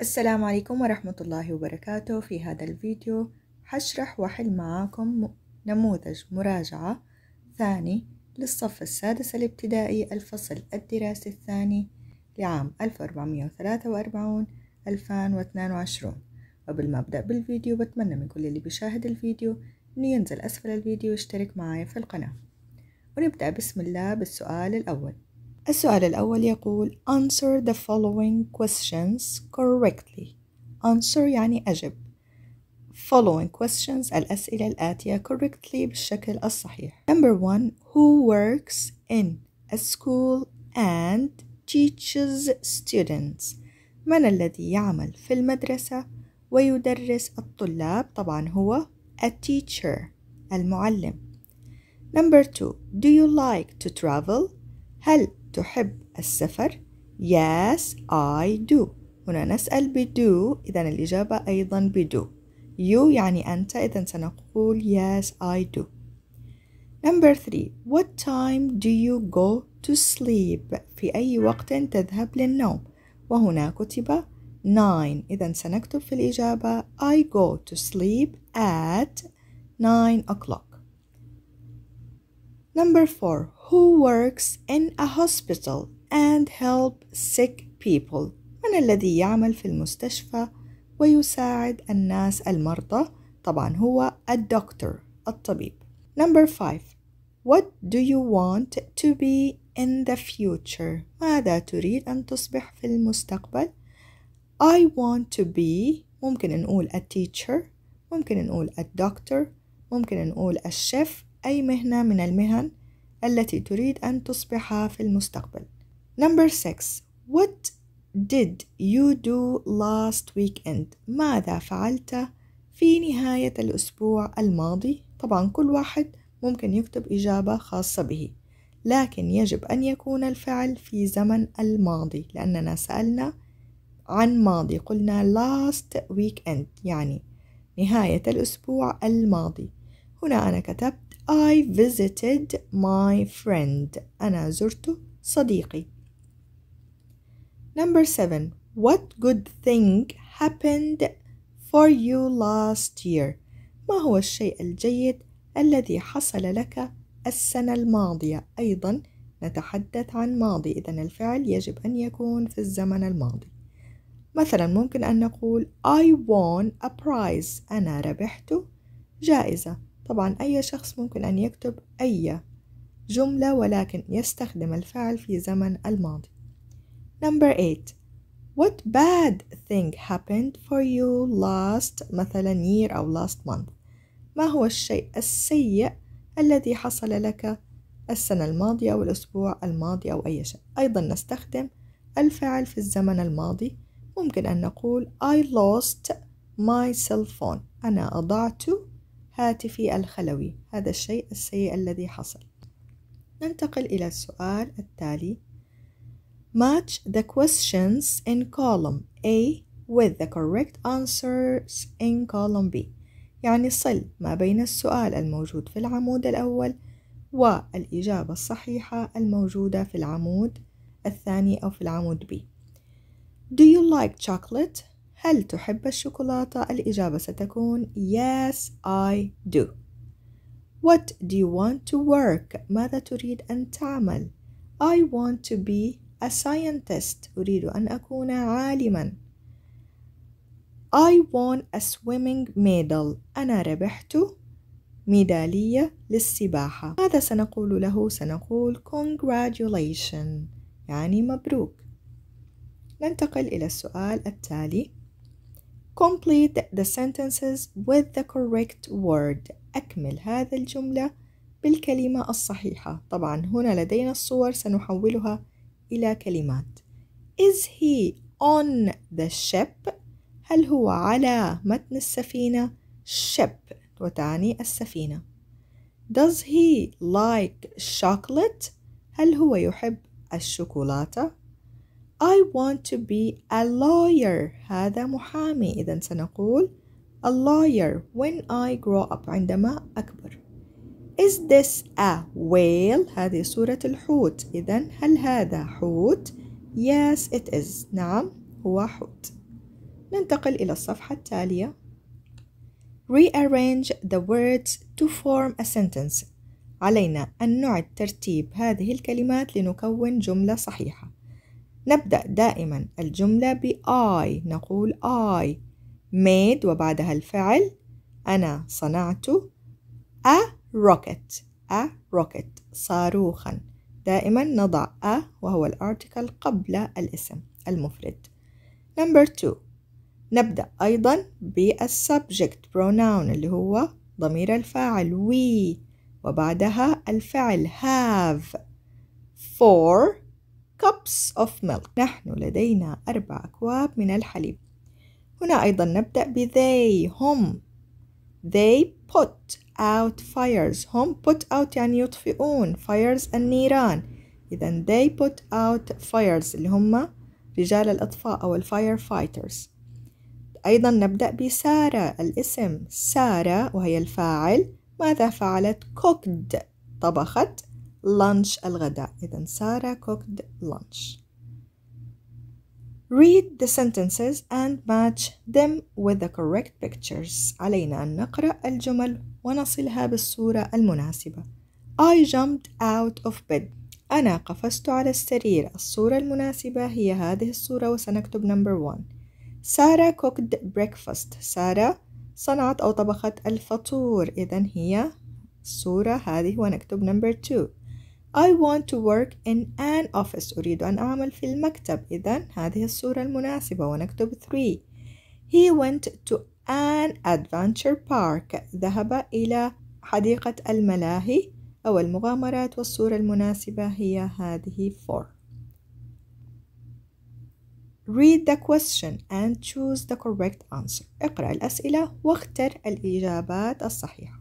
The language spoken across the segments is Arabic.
السلام عليكم ورحمة الله وبركاته في هذا الفيديو حشرح وحل معاكم نموذج مراجعة ثاني للصف السادس الابتدائي الفصل الدراسي الثاني لعام 1443 2022 قبل ما أبدأ بالفيديو بتمنى من كل اللي بيشاهد الفيديو إنه ينزل أسفل الفيديو ويشترك معايا في القناة ونبدأ بسم الله بالسؤال الأول السؤال الأول يقول answer the following questions correctly answer يعني أجب following questions الأسئلة الآتية correctly بالشكل الصحيح number one who works in a school and teaches students من الذي يعمل في المدرسة ويدرس الطلاب طبعا هو a teacher المعلم number two do you like to travel هل تحب السفر؟ Yes, I do. هنا نسأل بدو إذا الإجابة أيضا بدو. You يعني أنت إذا سنقول yes I do. Number three, what time do you go to sleep? في أي وقت تذهب للنوم؟ وهنا كتب 9 إذا سنكتب في الإجابة I go to sleep at 9 o'clock. Number four. who works in a hospital and help sick people من الذي يعمل في المستشفى ويساعد الناس المرضى طبعا هو a doctor الطبيب number five what do you want to be in the future ماذا تريد أن تصبح في المستقبل I want to be ممكن نقول a teacher ممكن نقول a doctor ممكن نقول a chef أي مهنة من المهن التي تريد أن تصبح في المستقبل. Number six. What did you do last weekend؟ ماذا فعلت في نهاية الأسبوع الماضي؟ طبعا كل واحد ممكن يكتب إجابة خاصة به لكن يجب أن يكون الفعل في زمن الماضي لأننا سألنا عن ماضي قلنا last weekend يعني نهاية الأسبوع الماضي هنا أنا كتبت I visited my friend أنا زرت صديقي Number seven What good thing happened for you last year ما هو الشيء الجيد الذي حصل لك السنة الماضية أيضا نتحدث عن ماضي إذا الفعل يجب أن يكون في الزمن الماضي مثلا ممكن أن نقول I won a prize أنا ربحت جائزة طبعا أي شخص ممكن أن يكتب أي جملة ولكن يستخدم الفعل في زمن الماضي Number 8 What bad thing happened for you last مثلا year أو last month ما هو الشيء السيء الذي حصل لك السنة الماضية أو الأسبوع الماضي أو أي شيء أيضا نستخدم الفعل في الزمن الماضي ممكن أن نقول I lost my cell phone أنا أضعت هاتفي الخلوي هذا الشيء السيء الذي حصل ننتقل إلى السؤال التالي Match the questions in column A with the correct answers in column B يعني صل ما بين السؤال الموجود في العمود الأول والإجابة الصحيحة الموجودة في العمود الثاني أو في العمود B Do you like chocolate? هل تحب الشوكولاتة؟ الإجابة ستكون Yes I do What do you want to work؟ ماذا تريد أن تعمل؟ I want to be a scientist أريد أن أكون عالما I won a swimming medal أنا ربحت ميدالية للسباحة ماذا سنقول له؟ سنقول congratulations يعني مبروك ننتقل إلى السؤال التالي complete the sentences with the correct word أكمل هذا الجملة بالكلمة الصحيحة طبعا هنا لدينا الصور سنحولها إلى كلمات Is he on the ship؟ هل هو على متن السفينة؟ ship وتعني السفينة Does he like chocolate؟ هل هو يحب الشوكولاتة؟ I want to be a lawyer هذا محامي إذا سنقول a lawyer when I grow up عندما أكبر Is this a whale هذه صورة الحوت إذا هل هذا حوت Yes it is نعم هو حوت ننتقل إلى الصفحة التالية Rearrange the words to form a sentence علينا أن نعد ترتيب هذه الكلمات لنكون جملة صحيحة نبدأ دائما الجملة ب I نقول I made وبعدها الفعل أنا صنعت a rocket a rocket صاروخا دائما نضع a وهو الارتكل قبل الاسم المفرد number two نبدأ أيضا بالسبجكت pronoun اللي هو ضمير الفاعل we وبعدها الفعل have for cups of milk نحن لدينا أربع أكواب من الحليب هنا أيضا نبدأ ب they هم they put out fires هم put out يعني يطفئون fires النيران إذا they put out fires اللي هم رجال الإطفاء أو الفاير فايترز أيضا نبدأ بسارة الاسم سارة وهي الفاعل ماذا فعلت cooked طبخت lunch الغداء إذا سارة cooked lunch Read the sentences and match them with the correct pictures علينا أن نقرأ الجمل ونصلها بالصورة المناسبة I jumped out of bed أنا قفزت على السرير الصورة المناسبة هي هذه الصورة وسنكتب number one سارة cooked breakfast سارة صنعت أو طبخت الفطور إذا هي الصورة هذه ونكتب number two I want to work in an office أريد أن أعمل في المكتب إذا هذه الصورة المناسبة ونكتب 3 He went to an adventure park ذهب إلى حديقة الملاهي أو المغامرات والصورة المناسبة هي هذه 4 Read the question and choose the correct answer. اقرأ الأسئلة واختر الإجابات الصحيحة.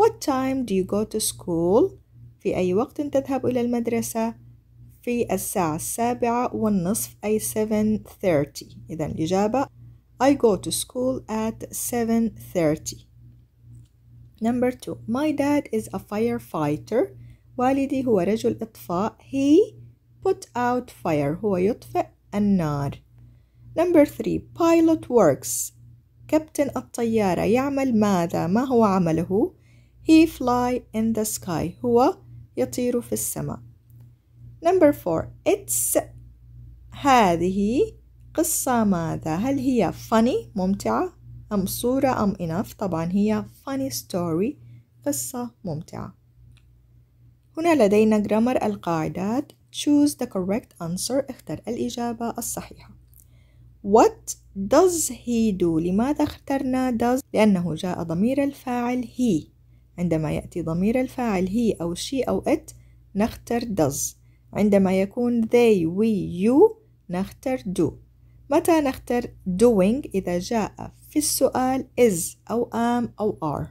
What time do you go to school? في أي وقت تذهب إلى المدرسة في الساعة السابعة والنصف أي 7:30 إذا الإجابة I go to school at 7:30 Number two My dad is a firefighter والدي هو رجل إطفاء He put out fire هو يطفئ النار Number three Pilot works كابتن الطيارة يعمل ماذا؟ ما هو عمله؟ He fly in the sky هو يطير في السماء number four it's هذه قصة ماذا هل هي funny ممتعة أم صورة أم enough طبعا هي funny story قصة ممتعة هنا لدينا جرامر القاعدات choose the correct answer اختر الإجابة الصحيحة What does he do؟ لماذا اخترنا does؟ لأنه جاء ضمير الفاعل he عندما يأتي ضمير الفاعل هي أو she أو it نختار does عندما يكون they we you نختار do متى نختار doing إذا جاء في السؤال is أو am أو are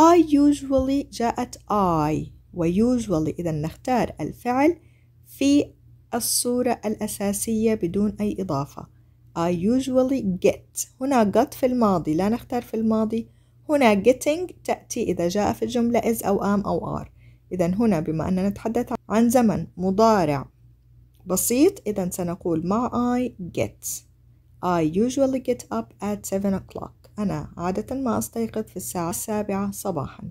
I usually جاءت I و usually إذا نختار الفعل في الصورة الأساسية بدون أي إضافة I usually get هنا got في الماضي لا نختار في الماضي هنا getting تأتي إذا جاء في الجملة is أو am أو are إذا هنا بما أننا نتحدث عن زمن مضارع بسيط إذا سنقول مع I get I usually get up at 7 o'clock أنا عادة ما أستيقظ في الساعة السابعة صباحا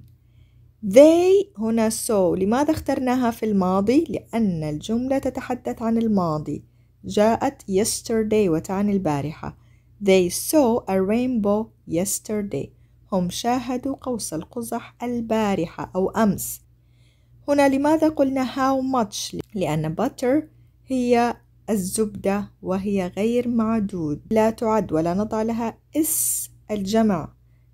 They هنا so لماذا اخترناها في الماضي؟ لأن الجملة تتحدث عن الماضي جاءت yesterday وتعني البارحة They saw a rainbow yesterday هم شاهدوا قوس القزح البارحة أو أمس هنا لماذا قلنا how much لأن butter هي الزبدة وهي غير معدود لا تعد ولا نضع لها اس الجمع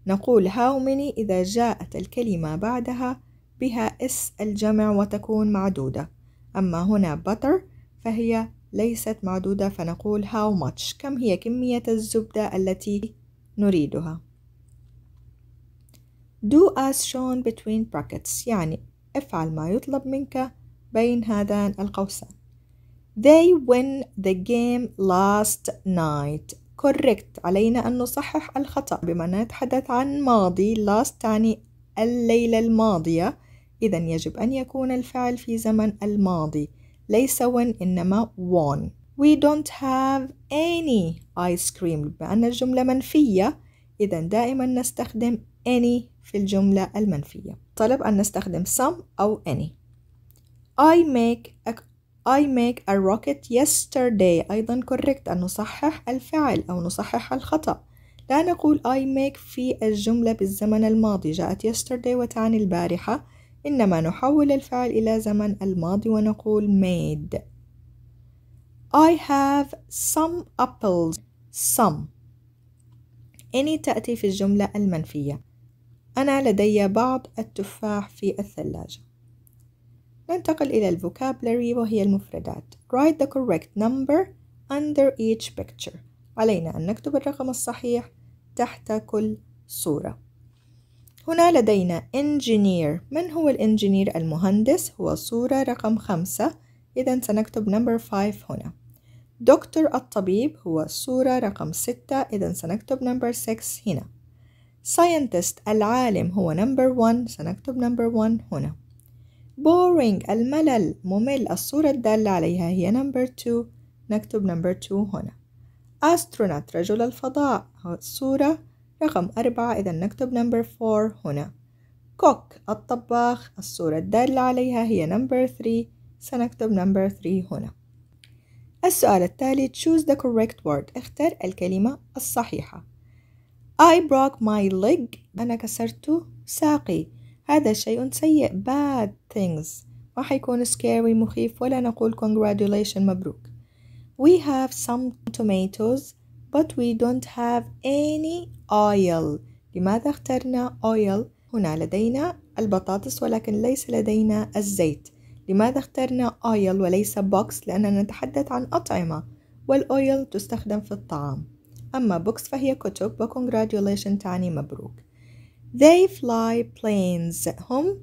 نقول how many إذا جاءت الكلمة بعدها بها اس الجمع وتكون معدودة أما هنا butter فهي ليست معدودة فنقول how much كم هي كمية الزبدة التي نريدها Do as shown between brackets يعني افعل ما يطلب منك بين هذان القوسان They win the game last night correct علينا أن نصحح الخطأ بما نتحدث عن ماضي last تعني الليلة الماضية إذا يجب أن يكون الفعل في زمن الماضي ليس win إنما won We don't have any ice cream بما أن الجملة منفية إذا دائما نستخدم any في الجملة المنفية طلب أن نستخدم some أو any I make a I make a rocket yesterday أيضا correct أن نصحح الفعل أو نصحح الخطأ لا نقول I make في الجملة بالزمن الماضي جاءت yesterday وتعني البارحة إنما نحول الفعل إلى زمن الماضي ونقول made I have some apples some any تأتي في الجملة المنفية أنا لدي بعض التفاح في الثلاجة ننتقل إلى الفوكابلري وهي المفردات Write the correct number under each picture علينا أن نكتب الرقم الصحيح تحت كل صورة هنا لدينا engineer من هو الانجينير المهندس هو صورة رقم خمسة إذا سنكتب number five هنا دكتور الطبيب هو صورة رقم ستة إذا سنكتب number six هنا scientist العالم هو number one سنكتب number one هنا boring الملل ممل الصورة الدالة عليها هي number two نكتب number two هنا astronaut رجل الفضاء الصورة رقم أربعة إذا نكتب number four هنا cook الطباخ الصورة الدالة عليها هي number three سنكتب number three هنا السؤال التالي choose the correct word اختر الكلمة الصحيحة I broke my leg أنا كسرت ساقي هذا شيء سيء bad things ما حيكون scary مخيف ولا نقول congratulations مبروك We have some tomatoes but we don't have any oil لماذا اخترنا oil؟ هنا لدينا البطاطس ولكن ليس لدينا الزيت لماذا اخترنا oil وليس box لأننا نتحدث عن أطعمة والأويل تستخدم في الطعام أما books فهي كتب و congratulation تعني مبروك they fly planes هم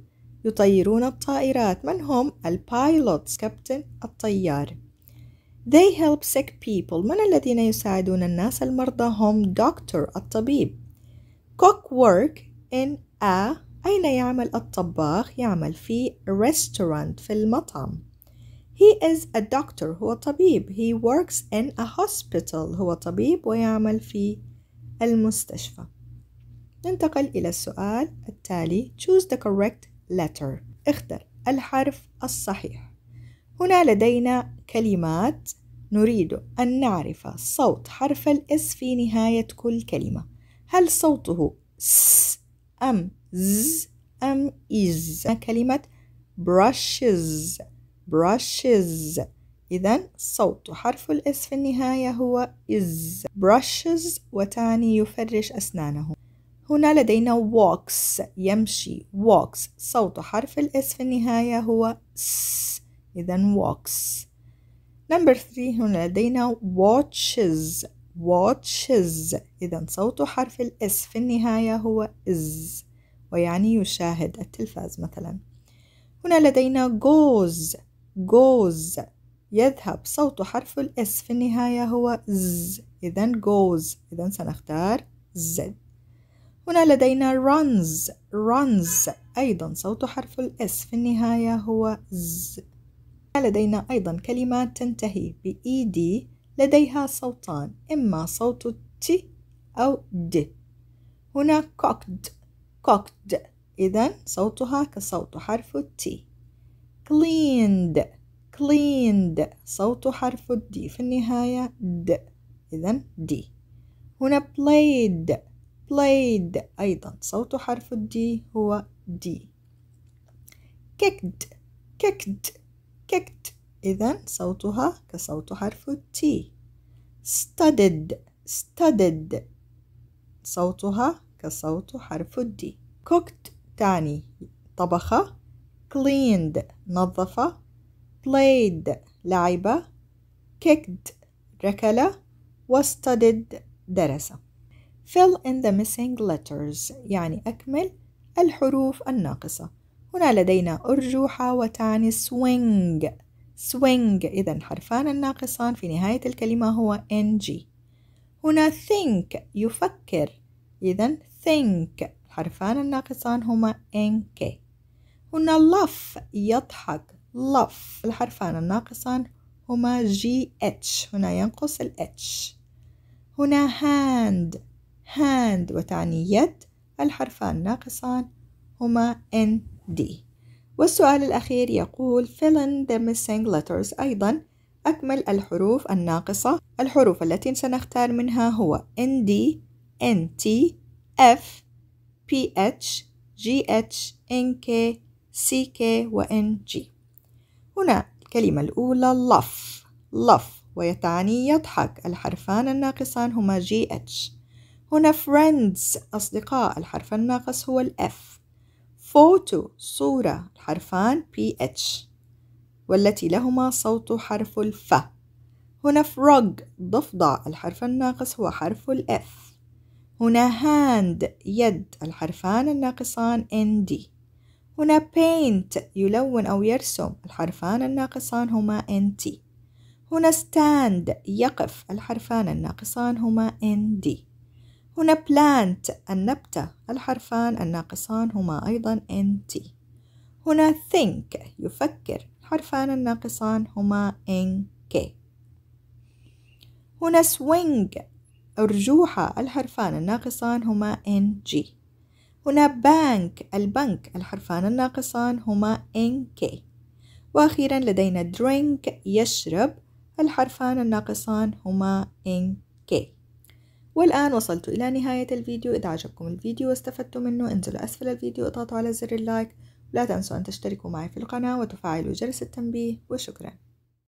يطيرون الطائرات من هم البايلوتس كابتن الطيار they help sick people من الذين يساعدون الناس المرضى هم doctor الطبيب cook work in a أين يعمل الطباخ يعمل في restaurant في المطعم He is a doctor هو طبيب he works in a hospital هو طبيب ويعمل في المستشفى ننتقل إلى السؤال التالي choose the correct letter اختر الحرف الصحيح هنا لدينا كلمات نريد أن نعرف صوت حرف الإس في نهاية كل كلمة هل صوته س أم ز أم إز كلمة brushes brushes إذا صوت حرف الإس في النهاية هو is brushes وتعني يفرش أسنانه هنا لدينا walks يمشي walks صوت حرف الإس في النهاية هو s إذا walks number three هنا لدينا watches watches إذا صوت حرف الإس في النهاية هو is ويعني يشاهد التلفاز مثلا هنا لدينا goes goes يذهب صوت حرف الاس في النهاية هو ز إذا goes إذا سنختار ز هنا لدينا runs runs أيضا صوت حرف الاس في النهاية هو ز لدينا أيضا كلمات تنتهي ب ed لديها صوتان إما صوت ت أو د هنا cocked cocked إذا صوتها كصوت حرف التي cleaned cleaned صوت حرف الدي في النهاية د إذا دي هنا played played أيضا صوت حرف الدي هو دي kicked kicked kicked إذا صوتها كصوت حرف التي studied studied صوتها كصوت حرف الدي cooked تعني طبخ cleaned نظف played لعب kicked ركل وstudied درس fill in the missing letters يعني أكمل الحروف الناقصة هنا لدينا أرجوحة وتعني swing swing إذا الحرفان الناقصان في نهاية الكلمة هو ng هنا think يفكر إذا think الحرفان الناقصان هما nk هنا لف يضحك لف الحرفان الناقصان هما جي اتش هنا ينقص الاتش هنا هاند هاند وتعني يد الحرفان الناقصان هما ان دي والسؤال الأخير يقول fill in the missing letters أيضا أكمل الحروف الناقصة الحروف التي سنختار منها هو ND NT F PH GH NK CK و NG هنا الكلمة الأولى لف لف ويتعني يضحك الحرفان الناقصان هما GH هنا friends أصدقاء الحرف الناقص هو الاف photo صورة الحرفان PH والتي لهما صوت حرف الف هنا frog ضفدع الحرف الناقص هو حرف الإف هنا hand يد الحرفان الناقصان nd هنا paint يلون أو يرسم الحرفان الناقصان هما NT هنا stand يقف الحرفان الناقصان هما ND هنا plant النبتة الحرفان الناقصان هما أيضا NT هنا think يفكر الحرفان الناقصان هما NK هنا swing أرجوحة الحرفان الناقصان هما NG هنا بانك البنك الحرفان الناقصان هما NK وأخيرا لدينا درينك يشرب الحرفان الناقصان هما NK والآن وصلت إلى نهاية الفيديو إذا عجبكم الفيديو واستفدتم منه انزلوا أسفل الفيديو اضغطوا على زر اللايك ولا تنسوا أن تشتركوا معي في القناة وتفعلوا جرس التنبيه وشكراً